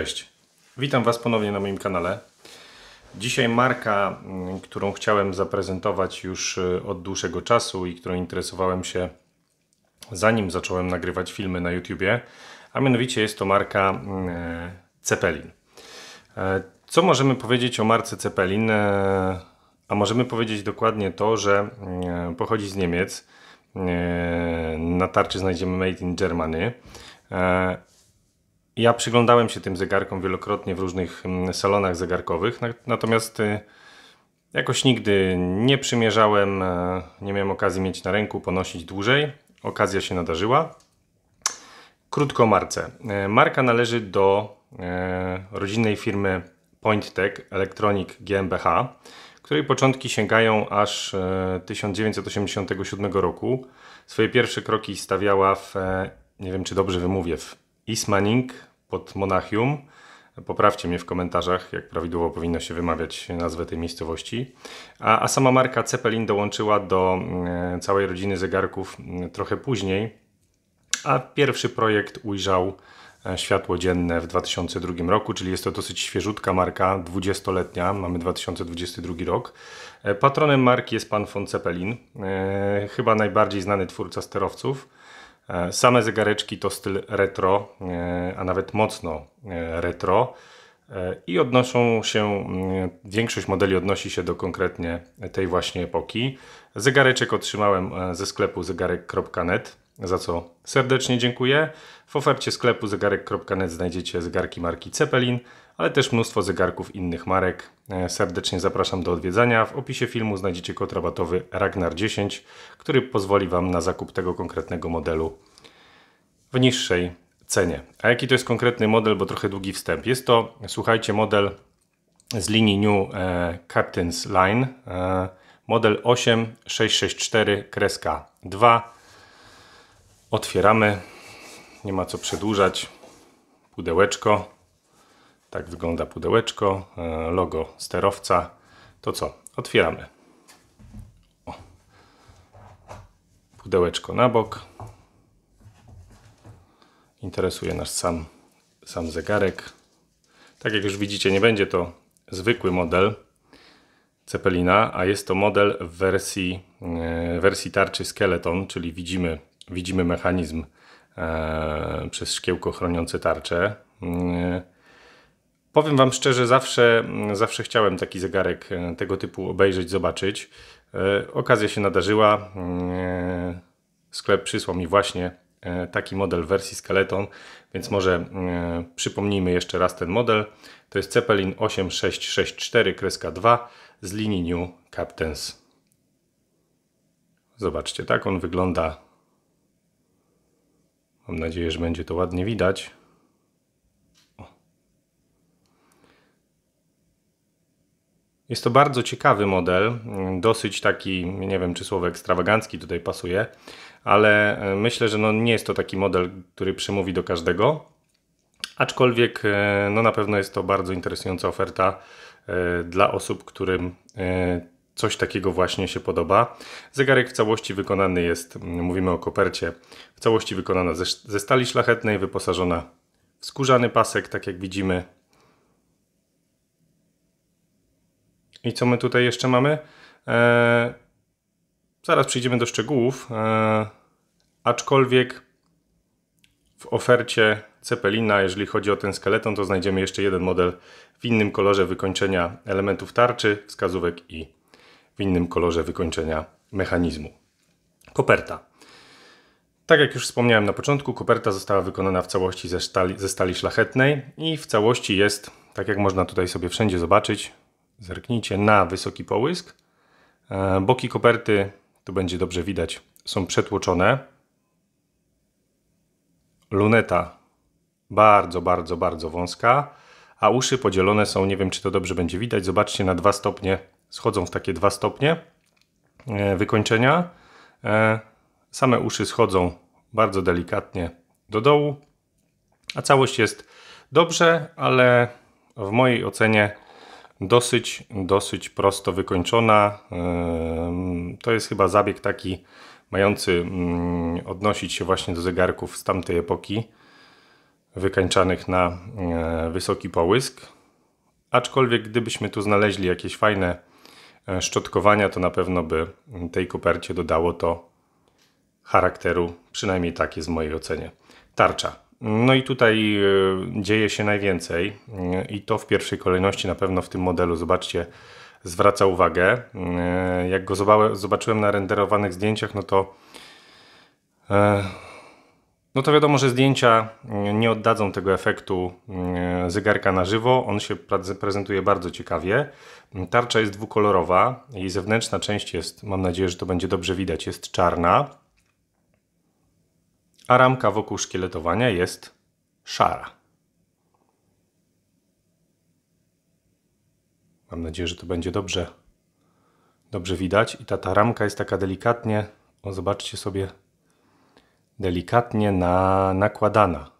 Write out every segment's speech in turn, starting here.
Cześć, witam Was ponownie na moim kanale. Dzisiaj marka, mm, którą chciałem zaprezentować już y, od dłuższego czasu i którą interesowałem się zanim zacząłem nagrywać filmy na YouTubie, a mianowicie jest to marka Cepelin. Mm, e, co możemy powiedzieć o marce Cepelin? E, a możemy powiedzieć dokładnie to, że mm, e, pochodzi z Niemiec. Na tarczy znajdziemy Made in Germany ja przyglądałem się tym zegarkom wielokrotnie w różnych mm, salonach zegarkowych, natomiast y, jakoś nigdy nie przymierzałem, e, nie miałem okazji mieć na ręku, ponosić dłużej. Okazja się nadarzyła. Krótko o marce. E, marka należy do e, rodzinnej firmy Pointtech Electronic GmbH, której początki sięgają aż 1987 roku. Swoje pierwsze kroki stawiała w, nie wiem czy dobrze wymówię, w Ismaning pod Monachium. Poprawcie mnie w komentarzach, jak prawidłowo powinno się wymawiać nazwę tej miejscowości. A, a sama marka Zeppelin dołączyła do mm, całej rodziny zegarków mm, trochę później, a pierwszy projekt ujrzał e, światło dzienne w 2002 roku, czyli jest to dosyć świeżutka marka, 20-letnia, mamy 2022 rok. E, patronem marki jest pan von Zeppelin, e, chyba najbardziej znany twórca sterowców. E, same zegareczki to styl retro, e, a nawet mocno e, retro i odnoszą się, mm, większość modeli odnosi się do konkretnie tej właśnie epoki. Zegareczek otrzymałem ze sklepu zegarek.net, za co serdecznie dziękuję. W ofercie sklepu zegarek.net znajdziecie zegarki marki Zeppelin, ale też mnóstwo zegarków innych marek. E, serdecznie zapraszam do odwiedzania. W opisie filmu znajdziecie kod rabatowy Ragnar10, który pozwoli Wam na zakup tego konkretnego modelu w niższej cenie. A jaki to jest konkretny model, bo trochę długi wstęp. Jest to, słuchajcie, model z linii New e, Captain's Line, e, model 8664-2. Otwieramy, nie ma co przedłużać, pudełeczko. Tak wygląda pudełeczko, e, logo sterowca. To co? Otwieramy. O. Pudełeczko na bok. Interesuje nas sam, sam zegarek. Tak jak już widzicie, nie będzie to zwykły model Cepelina, a jest to model w wersji, e, wersji tarczy Skeleton, czyli widzimy, widzimy mechanizm e, przez szkiełko chroniące tarczę. Mm, Powiem Wam szczerze, zawsze, zawsze chciałem taki zegarek e, tego typu obejrzeć, zobaczyć. E, okazja się nadarzyła. E, sklep przysłał mi właśnie taki model wersji Skeleton, więc może przypomnijmy jeszcze raz ten model. To jest Zeppelin 8664-2 z linii New Captains. Zobaczcie, tak on wygląda. Mam nadzieję, że będzie to ładnie widać. Jest to bardzo ciekawy model, mm, dosyć taki, nie wiem czy słowo ekstrawagancki tutaj pasuje, ale e, myślę, że no nie jest to taki model, który przemówi do każdego. Aczkolwiek e, no na pewno jest to bardzo interesująca oferta e, dla osób, którym coś takiego właśnie się podoba. Zegarek w całości wykonany jest, mm, mówimy o kopercie, w całości wykonana ze, ze stali szlachetnej, wyposażona w skórzany pasek, tak jak widzimy, I co my tutaj jeszcze mamy? E, zaraz przejdziemy do szczegółów, e, aczkolwiek w ofercie Cepelina, jeżeli chodzi o ten skeleton, to znajdziemy jeszcze jeden model w innym kolorze wykończenia elementów tarczy, wskazówek i w innym kolorze wykończenia mechanizmu. Koperta. Tak jak już wspomniałem na początku, koperta została wykonana w całości ze stali, ze stali szlachetnej i w całości jest, tak jak można tutaj sobie wszędzie zobaczyć, Zerknijcie na wysoki połysk. E, boki koperty, tu będzie dobrze widać, są przetłoczone. Luneta bardzo, bardzo, bardzo wąska, a uszy podzielone są, nie wiem czy to dobrze będzie widać, zobaczcie na dwa stopnie, schodzą w takie dwa stopnie e, wykończenia. E, same uszy schodzą bardzo delikatnie do dołu, a całość jest dobrze, ale w mojej ocenie dosyć, dosyć prosto wykończona. To jest chyba zabieg taki mający mm, odnosić się właśnie do zegarków z tamtej epoki, wykańczanych na e, wysoki połysk. Aczkolwiek gdybyśmy tu znaleźli jakieś fajne e, szczotkowania, to na pewno by tej kopercie dodało to charakteru, przynajmniej tak jest w mojej ocenie. Tarcza. No i tutaj e, dzieje się najwięcej e, i to w pierwszej kolejności na pewno w tym modelu, zobaczcie, zwraca uwagę. E, jak go zobaczyłem na renderowanych zdjęciach, no to no to wiadomo, że zdjęcia nie oddadzą tego efektu zegarka na żywo. On się prezentuje bardzo ciekawie. Tarcza jest dwukolorowa. i zewnętrzna część jest, mam nadzieję, że to będzie dobrze widać, jest czarna a ramka wokół szkieletowania jest szara. Mam nadzieję, że to będzie dobrze, dobrze widać. I ta, ta ramka jest taka delikatnie, o zobaczcie sobie, delikatnie na, nakładana.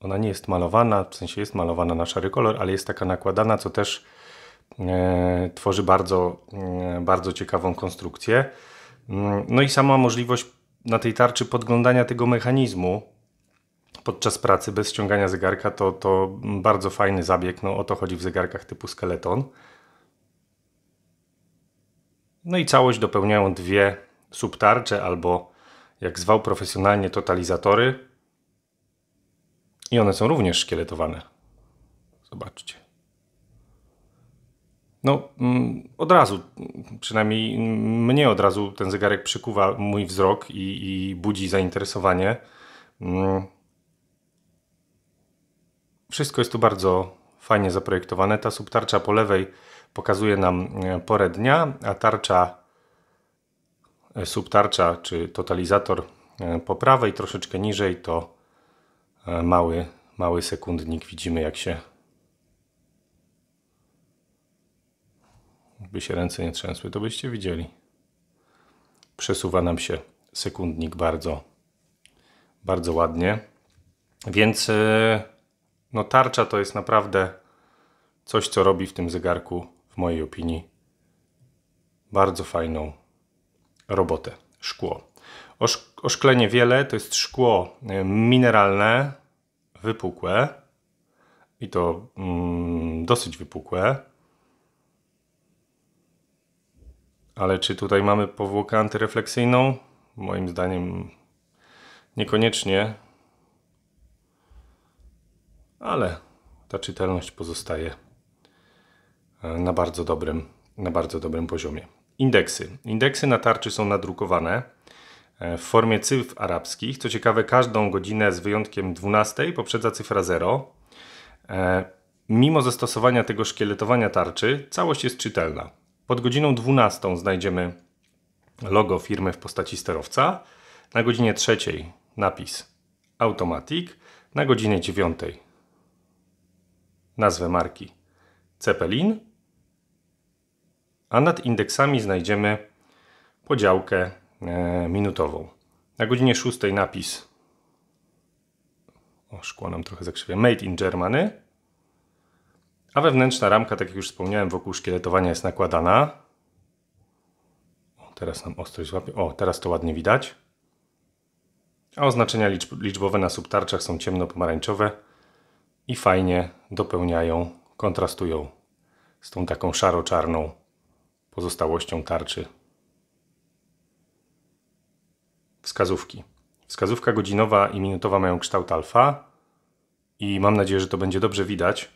Ona nie jest malowana, w sensie jest malowana na szary kolor, ale jest taka nakładana, co też e, tworzy bardzo, e, bardzo ciekawą konstrukcję. Mm, no i sama możliwość na tej tarczy podglądania tego mechanizmu podczas pracy bez ściągania zegarka to, to bardzo fajny zabieg. No, o to chodzi w zegarkach typu skeleton. No i całość dopełniają dwie subtarcze albo jak zwał profesjonalnie totalizatory. I one są również szkieletowane. Zobaczcie. No, mm, od razu, przynajmniej mnie od razu ten zegarek przykuwa mój wzrok i, i budzi zainteresowanie. Mm. Wszystko jest tu bardzo fajnie zaprojektowane. Ta subtarcza po lewej pokazuje nam e, porę dnia, a tarcza, e, subtarcza czy totalizator e, po prawej, troszeczkę niżej, to mały, mały sekundnik. Widzimy, jak się by się ręce nie trzęsły, to byście widzieli. Przesuwa nam się sekundnik bardzo, bardzo ładnie. Więc e, no tarcza to jest naprawdę coś, co robi w tym zegarku, w mojej opinii, bardzo fajną robotę. Szkło. oszklenie wiele, to jest szkło e, mineralne, wypukłe i to mm, dosyć wypukłe. Ale czy tutaj mamy powłokę antyrefleksyjną? Moim zdaniem niekoniecznie, ale ta czytelność pozostaje e, na bardzo dobrym, na bardzo dobrym poziomie. Indeksy. Indeksy na tarczy są nadrukowane e, w formie cyfr arabskich. Co ciekawe, każdą godzinę z wyjątkiem 12 poprzedza cyfra 0. E, mimo zastosowania tego szkieletowania tarczy, całość jest czytelna. Pod godziną 12 znajdziemy logo firmy w postaci sterowca, na godzinie 3 napis Automatic, na godzinie 9 nazwę marki Zeppelin, a nad indeksami znajdziemy podziałkę e, minutową. Na godzinie 6 napis o, szkło nam trochę zakrzywia. Made in Germany. A wewnętrzna ramka, tak jak już wspomniałem, wokół szkieletowania jest nakładana. O, teraz nam ostrość złapie. O, teraz to ładnie widać. A oznaczenia liczb liczbowe na subtarczach są ciemno-pomarańczowe i fajnie dopełniają, kontrastują z tą taką szaro-czarną pozostałością tarczy. Wskazówki. Wskazówka godzinowa i minutowa mają kształt alfa i mam nadzieję, że to będzie dobrze widać.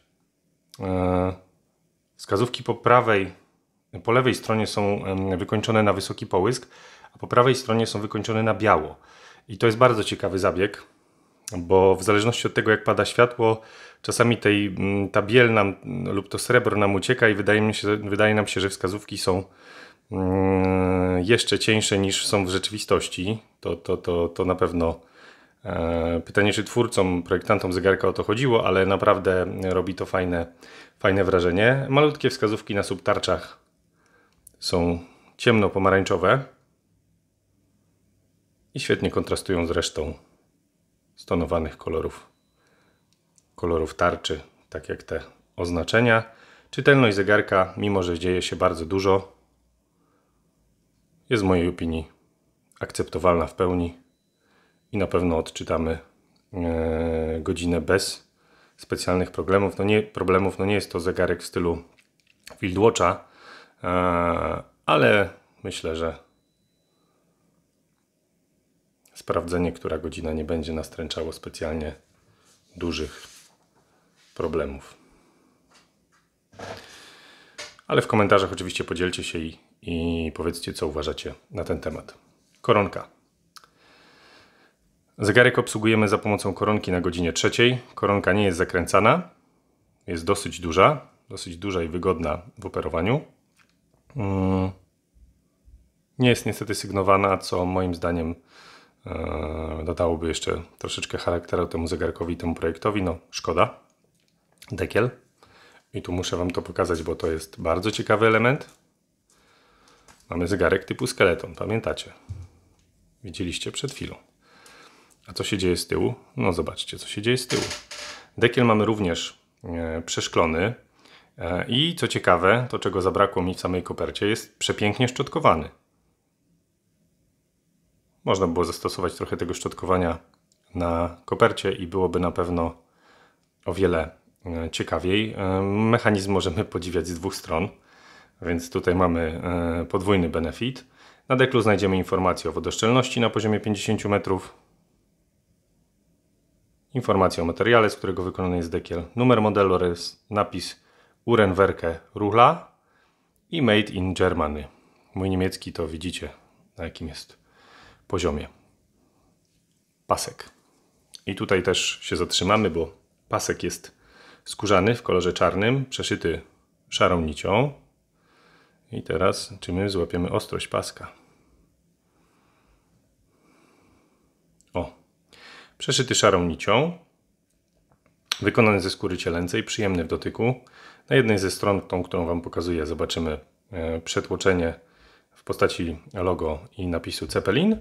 E, wskazówki po prawej, po lewej stronie są wykończone na wysoki połysk, a po prawej stronie są wykończone na biało. I to jest bardzo ciekawy zabieg, bo w zależności od tego, jak pada światło, czasami tej, ta biel nam, lub to srebro nam ucieka i wydaje, mi się, wydaje nam się, że wskazówki są mm, jeszcze cieńsze niż są w rzeczywistości. To, to, to, to na pewno E, pytanie, czy twórcom, projektantom zegarka o to chodziło, ale naprawdę robi to fajne, fajne wrażenie. Malutkie wskazówki na subtarczach są ciemno-pomarańczowe i świetnie kontrastują z resztą stonowanych kolorów, kolorów tarczy, tak jak te oznaczenia. Czytelność zegarka, mimo że dzieje się bardzo dużo, jest w mojej opinii akceptowalna w pełni i na pewno odczytamy e, godzinę bez specjalnych problemów. No nie, problemów, no nie jest to zegarek w stylu Watcha, e, ale myślę, że sprawdzenie, która godzina nie będzie nastręczało specjalnie dużych problemów. Ale w komentarzach oczywiście podzielcie się i, i powiedzcie, co uważacie na ten temat. Koronka. Zegarek obsługujemy za pomocą koronki na godzinie trzeciej. Koronka nie jest zakręcana, jest dosyć duża, dosyć duża i wygodna w operowaniu. Mm. Nie jest niestety sygnowana, co moim zdaniem e, dodałoby jeszcze troszeczkę charakteru temu zegarkowi, temu projektowi. No, szkoda. Dekiel. I tu muszę Wam to pokazać, bo to jest bardzo ciekawy element. Mamy zegarek typu skeleton, pamiętacie? Widzieliście przed chwilą. A co się dzieje z tyłu? No zobaczcie, co się dzieje z tyłu. Dekiel mamy również e, przeszklony e, i co ciekawe, to czego zabrakło mi w samej kopercie, jest przepięknie szczotkowany. Można było zastosować trochę tego szczotkowania na kopercie i byłoby na pewno o wiele e, ciekawiej. Mechanizm możemy podziwiać z dwóch stron, więc tutaj mamy podwójny benefit. Na deklu znajdziemy informację o wodoszczelności na poziomie 50 metrów, informacje o materiale, z którego wykonany jest dekiel, numer modelu oraz napis Urenwerke Ruhla i Made in Germany. Mój niemiecki to widzicie na jakim jest poziomie. Pasek. I tutaj też się zatrzymamy, bo pasek jest skórzany w kolorze czarnym, przeszyty szarą nicią. I teraz czy my złapiemy ostrość paska? Przeszyty szarą nicią, wykonany ze skóry cielęcej, przyjemny w dotyku. Na jednej ze stron, tą, którą Wam pokazuję, zobaczymy e, przetłoczenie w postaci logo i napisu Cepelin.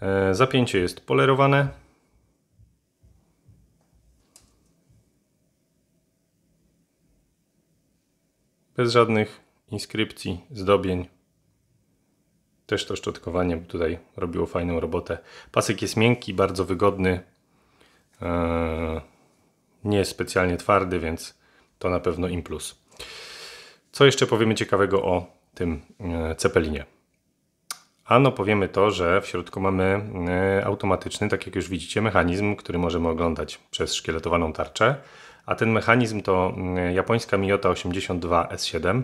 E, zapięcie jest polerowane. Bez żadnych inskrypcji, zdobień. Też to szczotkowanie tutaj robiło fajną robotę. Pasek jest miękki, bardzo wygodny, E, nie jest specjalnie twardy, więc to na pewno im plus. Co jeszcze powiemy ciekawego o tym e, Cepelinie? Ano powiemy to, że w środku mamy e, automatyczny, tak jak już widzicie, mechanizm, który możemy oglądać przez szkieletowaną tarczę. A ten mechanizm to mm, japońska Miota 82 S7,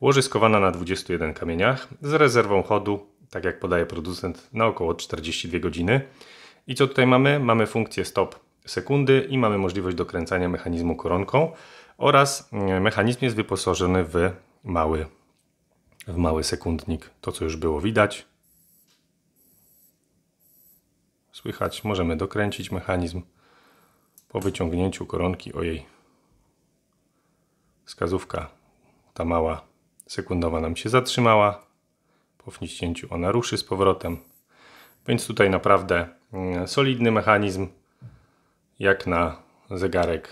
łożyskowana na 21 kamieniach, z rezerwą chodu, tak jak podaje producent, na około 42 godziny. I co tutaj mamy? Mamy funkcję stop sekundy i mamy możliwość dokręcania mechanizmu koronką oraz mm, mechanizm jest wyposażony w mały, w mały sekundnik. To co już było widać. Słychać, możemy dokręcić mechanizm po wyciągnięciu koronki. o jej wskazówka ta mała sekundowa nam się zatrzymała. Po wciśnięciu ona ruszy z powrotem. Więc tutaj naprawdę mm, solidny mechanizm, jak na zegarek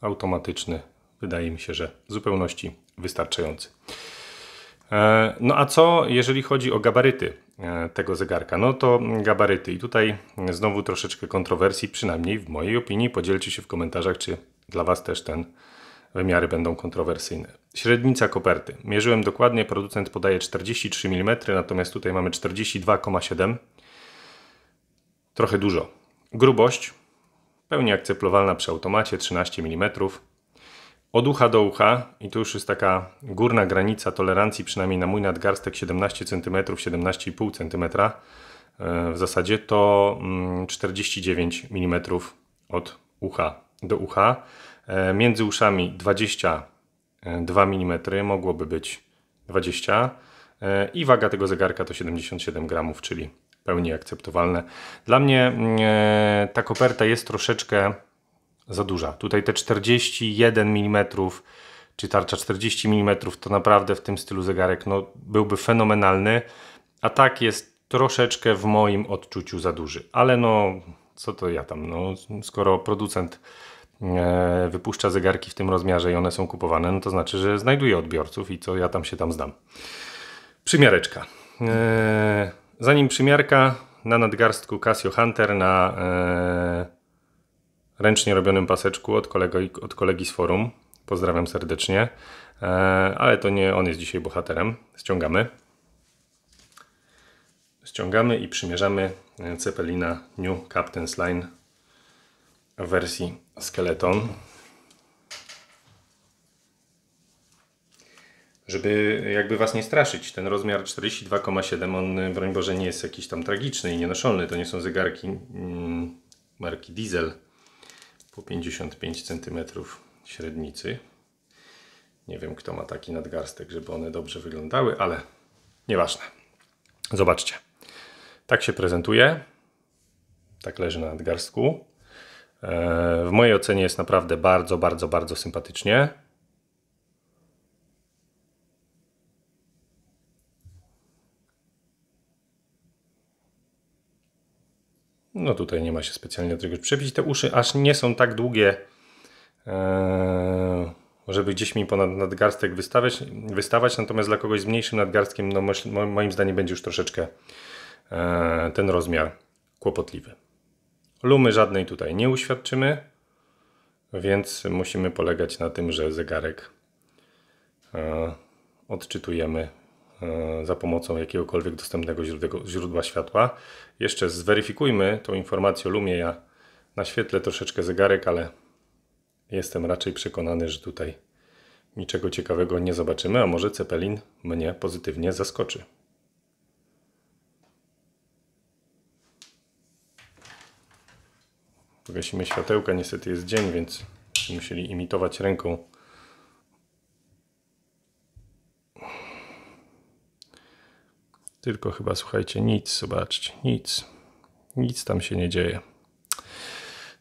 automatyczny. Wydaje mi się, że w zupełności wystarczający. E, no a co jeżeli chodzi o gabaryty e, tego zegarka? No to gabaryty. I tutaj znowu troszeczkę kontrowersji, przynajmniej w mojej opinii. Podzielcie się w komentarzach, czy dla Was też ten wymiary będą kontrowersyjne. Średnica koperty. Mierzyłem dokładnie, producent podaje 43 mm, natomiast tutaj mamy 42,7. Trochę dużo. Grubość pełni akceptowalna przy automacie 13 mm. Od ucha do ucha, i tu już jest taka górna granica tolerancji, przynajmniej na mój nadgarstek 17 cm, 17,5 cm w zasadzie, to 49 mm od ucha do ucha. E, między uszami 20 mm. 2 mm, mogłoby być 20 e, i waga tego zegarka to 77 gramów, czyli pełni akceptowalne. Dla mnie e, ta koperta jest troszeczkę za duża. Tutaj te 41 mm czy tarcza 40 mm to naprawdę w tym stylu zegarek no, byłby fenomenalny, a tak jest troszeczkę w moim odczuciu za duży. Ale no, co to ja tam, no, skoro producent E, wypuszcza zegarki w tym rozmiarze i one są kupowane, no to znaczy, że znajduje odbiorców i co ja tam się tam znam. Przymiareczka. E, zanim przymiarka, na nadgarstku Casio Hunter na e, ręcznie robionym paseczku od kolegi, od kolegi z forum. Pozdrawiam serdecznie. Ale to nie on jest dzisiaj bohaterem. Ściągamy. Ściągamy i przymierzamy Cepelina New Captain's Line w wersji skeleton. Żeby jakby Was nie straszyć, ten rozmiar 42,7 on broń Boże nie jest jakiś tam tragiczny i nienoszony. To nie są zegarki mm, marki Diesel po 55 cm średnicy. Nie wiem kto ma taki nadgarstek, żeby one dobrze wyglądały, ale nieważne. Zobaczcie. Tak się prezentuje. Tak leży na nadgarstku. E, w mojej ocenie jest naprawdę bardzo, bardzo, bardzo sympatycznie. No tutaj nie ma się specjalnie do tego przebić. Te uszy aż nie są tak długie, e, żeby gdzieś mi ponad nadgarstek wystawiać, wystawać, natomiast dla kogoś z mniejszym nadgarstkiem, no moim zdaniem będzie już troszeczkę e, ten rozmiar kłopotliwy. Lumy żadnej tutaj nie uświadczymy, więc musimy polegać na tym, że zegarek e, odczytujemy e, za pomocą jakiegokolwiek dostępnego źródła światła. Jeszcze zweryfikujmy tą informację o lumie. Ja naświetlę troszeczkę zegarek, ale jestem raczej przekonany, że tutaj niczego ciekawego nie zobaczymy, a może Cepelin mnie pozytywnie zaskoczy. Pogasimy światełka, niestety jest dzień, więc musieli imitować ręką. Tylko chyba, słuchajcie, nic, zobaczcie, nic. Nic tam się nie dzieje.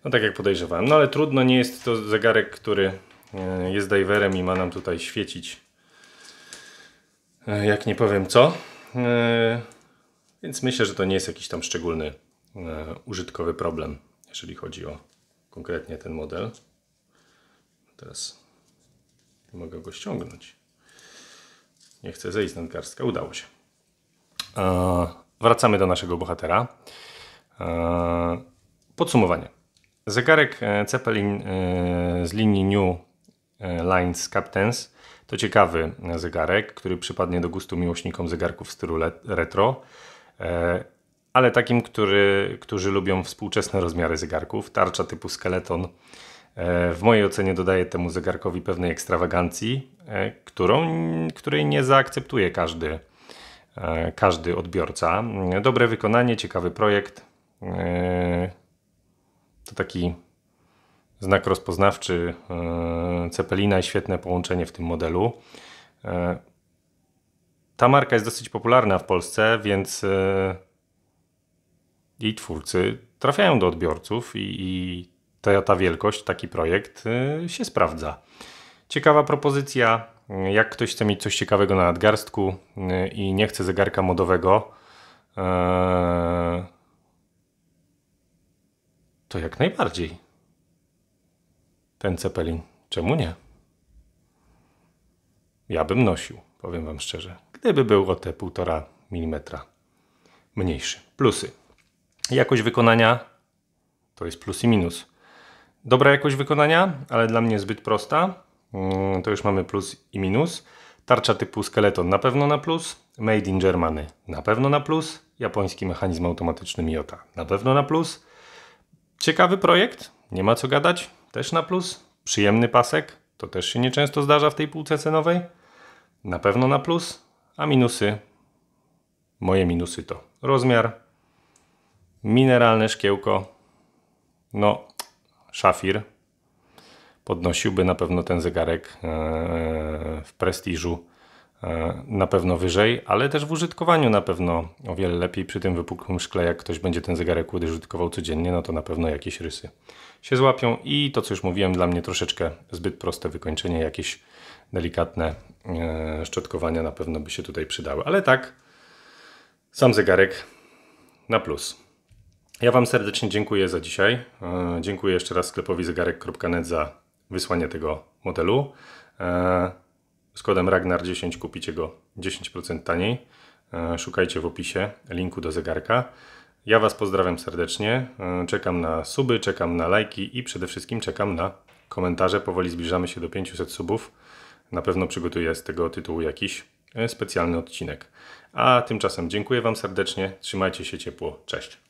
No tak jak podejrzewałem. No ale trudno, nie jest to zegarek, który e, jest diverem i ma nam tutaj świecić. E, jak nie powiem co. E, więc myślę, że to nie jest jakiś tam szczególny użytkowy problem jeżeli chodzi o konkretnie ten model. Teraz mogę go ściągnąć. Nie chcę zejść na garstka, udało się. Eee, wracamy do naszego bohatera. Eee, podsumowanie. Zegarek e, Zeppelin e, z linii New e, Lines Captains to ciekawy zegarek, który przypadnie do gustu miłośnikom zegarków w stylu retro ale takim, który, którzy lubią współczesne rozmiary zegarków. Tarcza typu skeleton e, w mojej ocenie dodaje temu zegarkowi pewnej ekstrawagancji, e, którą, której nie zaakceptuje każdy, e, każdy odbiorca. Dobre wykonanie, ciekawy projekt. To taki znak rozpoznawczy Cepelina i świetne połączenie w tym modelu. Ta marka jest dosyć popularna w Polsce, więc jej twórcy trafiają do odbiorców i, i ta, ta wielkość, taki projekt y, się sprawdza. Ciekawa propozycja. Y, jak ktoś chce mieć coś ciekawego na nadgarstku y, i nie chce zegarka modowego, e, to jak najbardziej. Ten cepelin. Czemu nie? Ja bym nosił, powiem Wam szczerze, gdyby był o te 1,5 mm mniejszy. Plusy. Jakość wykonania to jest plus i minus. Dobra jakość wykonania, ale dla mnie zbyt prosta. Mm, to już mamy plus i minus. Tarcza typu skeleton na pewno na plus. Made in Germany na pewno na plus. Japoński mechanizm automatyczny Miota na pewno na plus. Ciekawy projekt, nie ma co gadać, też na plus. Przyjemny pasek, to też się nieczęsto zdarza w tej półce cenowej. Na pewno na plus, a minusy, moje minusy to rozmiar, Mineralne szkiełko, no, szafir podnosiłby na pewno ten zegarek e, e, w prestiżu e, na pewno wyżej, ale też w użytkowaniu na pewno o wiele lepiej przy tym wypukłym szkle, jak ktoś będzie ten zegarek użytkował codziennie, no to na pewno jakieś rysy się złapią i to co już mówiłem, dla mnie troszeczkę zbyt proste wykończenie, jakieś delikatne szczotkowania na pewno by się tutaj przydały, ale tak, sam zegarek na plus. Ja Wam serdecznie dziękuję za dzisiaj. E, dziękuję jeszcze raz sklepowi zegarek.net za wysłanie tego modelu. Z e, kodem Ragnar10 kupicie go 10% taniej. E, szukajcie w opisie linku do zegarka. Ja Was pozdrawiam serdecznie. Czekam na suby, czekam na lajki i przede wszystkim czekam na komentarze. Powoli zbliżamy się do 500 subów. Na pewno przygotuję z tego tytułu jakiś specjalny odcinek. A tymczasem dziękuję Wam serdecznie. Trzymajcie się ciepło. Cześć.